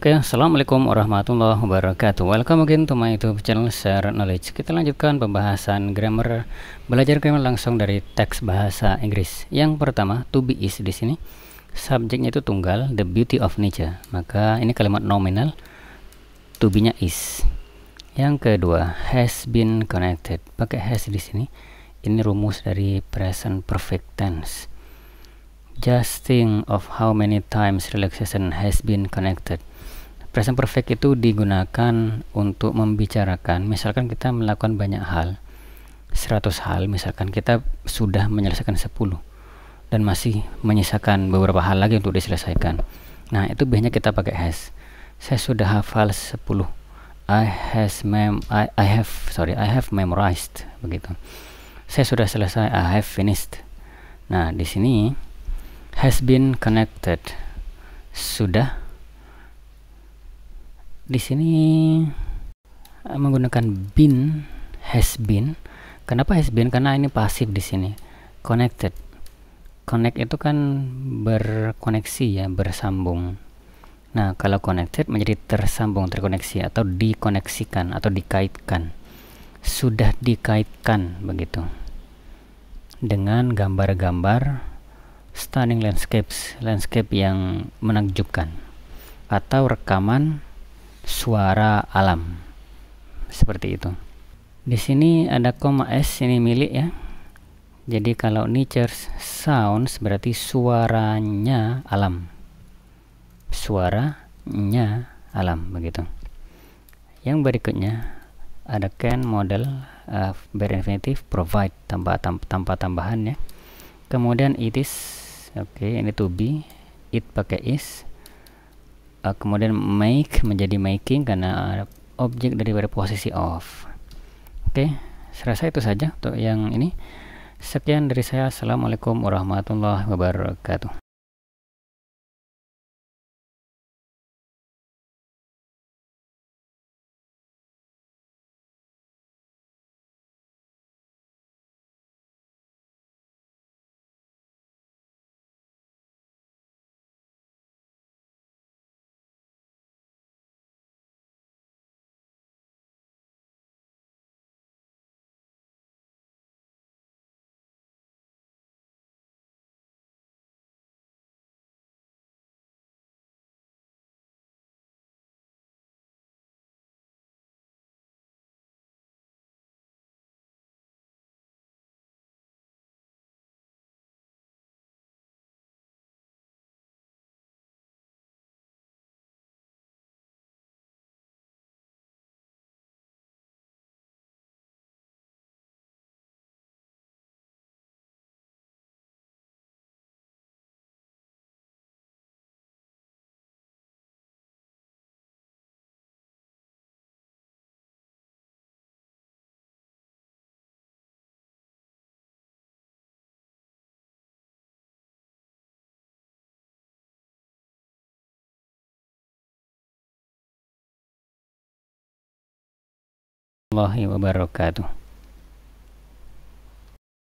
Oke, okay, Assalamualaikum warahmatullahi wabarakatuh Welcome again to my youtube channel Share Knowledge Kita lanjutkan pembahasan grammar Belajar grammar langsung dari teks bahasa Inggris Yang pertama, to be is di sini Subjeknya itu tunggal, the beauty of nature Maka ini kalimat nominal To be nya is Yang kedua, has been connected Pakai has di sini Ini rumus dari present perfect tense Just think of how many times relaxation has been connected present perfect itu digunakan untuk membicarakan misalkan kita melakukan banyak hal 100 hal misalkan kita sudah menyelesaikan 10 dan masih menyisakan beberapa hal lagi untuk diselesaikan nah itu biasanya kita pakai has saya sudah hafal 10 I has mem I, I have sorry I have memorized begitu saya sudah selesai I have finished nah di sini has been connected sudah di sini eh, menggunakan bin has been. Kenapa has been? Karena ini pasif di sini. Connected. Connect itu kan berkoneksi ya, bersambung. Nah, kalau connected menjadi tersambung, terkoneksi atau dikoneksikan atau dikaitkan. Sudah dikaitkan begitu. Dengan gambar-gambar stunning landscapes, landscape yang menakjubkan atau rekaman suara alam seperti itu di sini ada koma s ini milik ya jadi kalau nature sounds berarti suaranya alam suaranya alam begitu yang berikutnya ada can model uh, berinfinitif provide tambah tam, tanpa tambahan ya kemudian it is oke okay, ini to be it pakai is uh, kemudian make menjadi making karena objek dari posisi of oke okay, serasa itu saja untuk yang ini sekian dari saya assalamualaikum warahmatullahi wabarakatuh warahmatullahi wabarakatuh